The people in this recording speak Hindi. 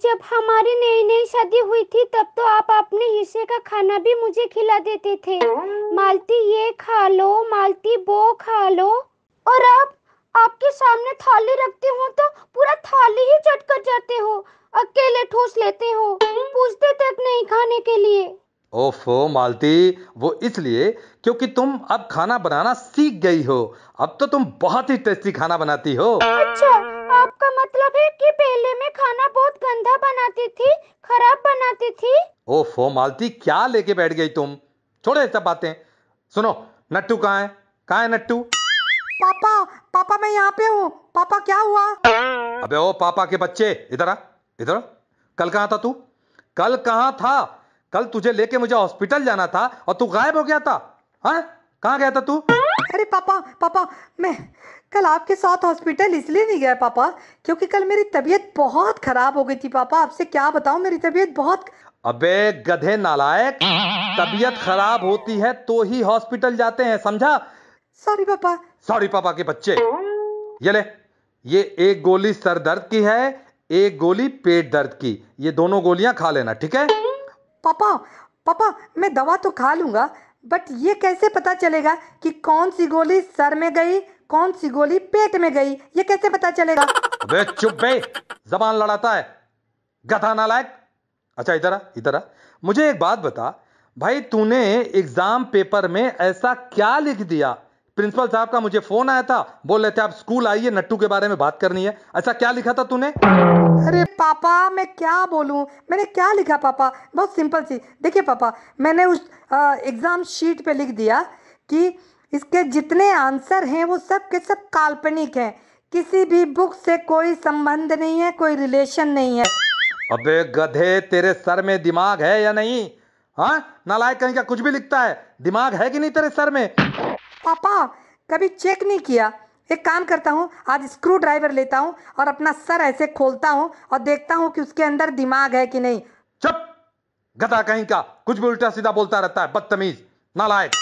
जब हमारी नई नई शादी हुई थी तब तो आप अपने हिस्से का खाना भी मुझे खिला देते थे मालती ये खा लो मालती वो खा लो और अब आपके सामने थाली रखते हो तो पूरा थाली ही कर जाते हो अकेले ठूस लेते हो पूछते तक नहीं खाने के लिए ओफो मालती वो इसलिए क्योंकि तुम अब खाना बनाना सीख गई हो अब तो तुम बहुत ही टेस्टी खाना बनाती हो अच्छा आपका मतलब है कि ओहो मालती क्या लेके बैठ गई तुम छोड़ो सब बातें सुनो नट्टू कहाँ है कहाँ है नट्टू पापा पापा मैं यहाँ पे हूँ पापा क्या हुआ अबे ओ पापा के बच्चे इधर आ इधर कल कहाँ था तू कल कहाँ था कल तुझे लेके मुझे हॉस्पिटल जाना था और तू गायब हो गया था हाँ कहाँ गया था तू अरे पापा पापा मैं कल आपके साथ हॉस्पिटल इसलिए नहीं गया पापा क्योंकि कल मेरी तबीयत बहुत खराब हो गई थी पापा आपसे क्या बताऊं मेरी तबीयत बहुत अबे गधे नालायक तबीयत खराब होती है तो ही हॉस्पिटल जाते हैं समझा सॉरी पापा सॉरी पापा के बच्चे ये ले ये एक गोली सर दर्द की है एक गोली पेट दर्द की ये दोनों गोलियां खा लेना ठीक है पापा पापा मैं दवा तो खा लूंगा बट ये कैसे पता चलेगा कि कौन सी गोली सर में गई कौन सी गोली पेट में गई ये कैसे पता चलेगा अबे चुप बे जबान लड़ाता है गधा नालायक अच्छा इधर आ इधर आ मुझे एक बात बता भाई तूने एग्जाम पेपर में ऐसा क्या लिख दिया प्रिंसिपल साहब का मुझे फोन आया था बोल रहे थे आप स्कूल आइए नट्टू के बारे में बात करनी है ऐसा क्या लिखा था तूने अरे पापा मैं क्या बोलूं मैंने क्या लिखा पापा बहुत सिंपल सी देखिए पापा मैंने उस एग्जाम शीट पे लिख दिया कि इसके जितने आंसर हैं वो सब के सब काल्पनिक हैं किसी भी बुक से कोई संबंध नहीं है कोई रिलेशन नहीं है अबे गधे तेरे सर में दिमाग है या नहीं हाँ नालायक कहीं का कुछ भी लिखता है दिमाग है कि नहीं तेरे सर में पापा कभी चेक नहीं किया एक काम करता हूँ आज स्क्रू ड्राइवर लेता हूँ और अपना सर ऐसे खोलता हूँ और देखता हूँ कि उसके अंदर दिमाग है कि नहीं चुप गधा कहीं का कुछ भी उल्टा सीधा बोलता रहता है बदतमीज नालायक